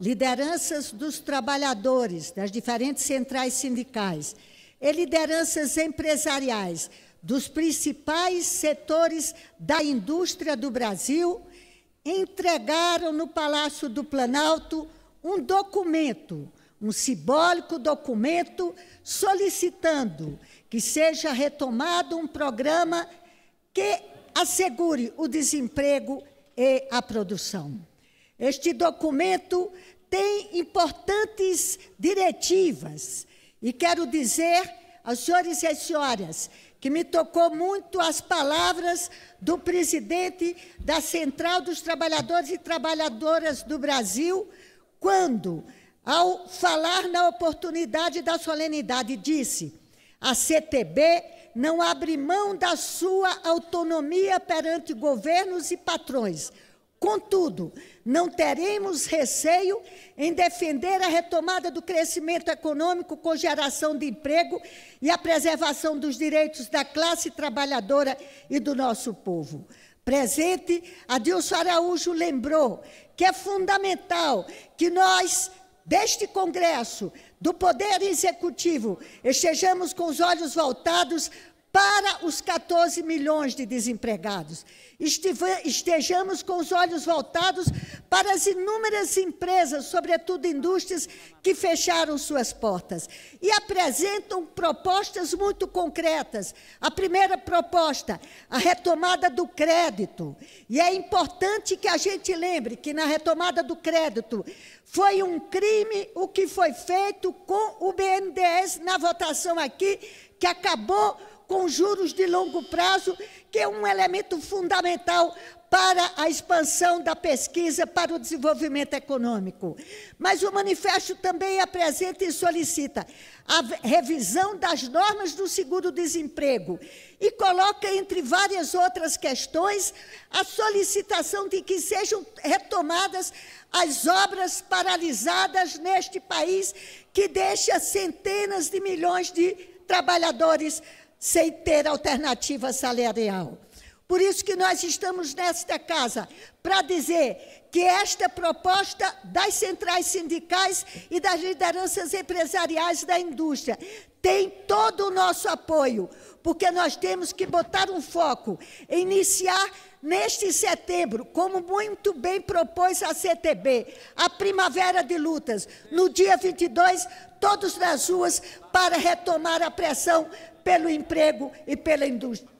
lideranças dos trabalhadores das diferentes centrais sindicais e lideranças empresariais dos principais setores da indústria do Brasil entregaram no Palácio do Planalto um documento, um simbólico documento, solicitando que seja retomado um programa que assegure o desemprego e a produção. Este documento tem importantes diretivas e quero dizer aos senhores e às senhoras que me tocou muito as palavras do presidente da Central dos Trabalhadores e Trabalhadoras do Brasil, quando, ao falar na oportunidade da solenidade, disse: a CTB não abre mão da sua autonomia perante governos e patrões Contudo, não teremos receio em defender a retomada do crescimento econômico com geração de emprego e a preservação dos direitos da classe trabalhadora e do nosso povo. Presente, Adilson Araújo lembrou que é fundamental que nós, deste Congresso, do Poder Executivo, estejamos com os olhos voltados para os 14 milhões de desempregados. Estejamos com os olhos voltados para as inúmeras empresas, sobretudo indústrias, que fecharam suas portas e apresentam propostas muito concretas. A primeira proposta, a retomada do crédito. E é importante que a gente lembre que na retomada do crédito foi um crime o que foi feito com o BNDES na votação aqui, que acabou com juros de longo prazo, que é um elemento fundamental para a expansão da pesquisa para o desenvolvimento econômico. Mas o manifesto também apresenta é e solicita a revisão das normas do seguro-desemprego e coloca, entre várias outras questões, a solicitação de que sejam retomadas as obras paralisadas neste país, que deixa centenas de milhões de trabalhadores sem ter alternativa salarial. Por isso que nós estamos nesta casa, para dizer que esta é proposta das centrais sindicais e das lideranças empresariais da indústria tem todo o nosso apoio, porque nós temos que botar um foco, iniciar neste setembro, como muito bem propôs a CTB, a Primavera de Lutas, no dia 22, todos nas ruas para retomar a pressão pelo emprego e pela indústria.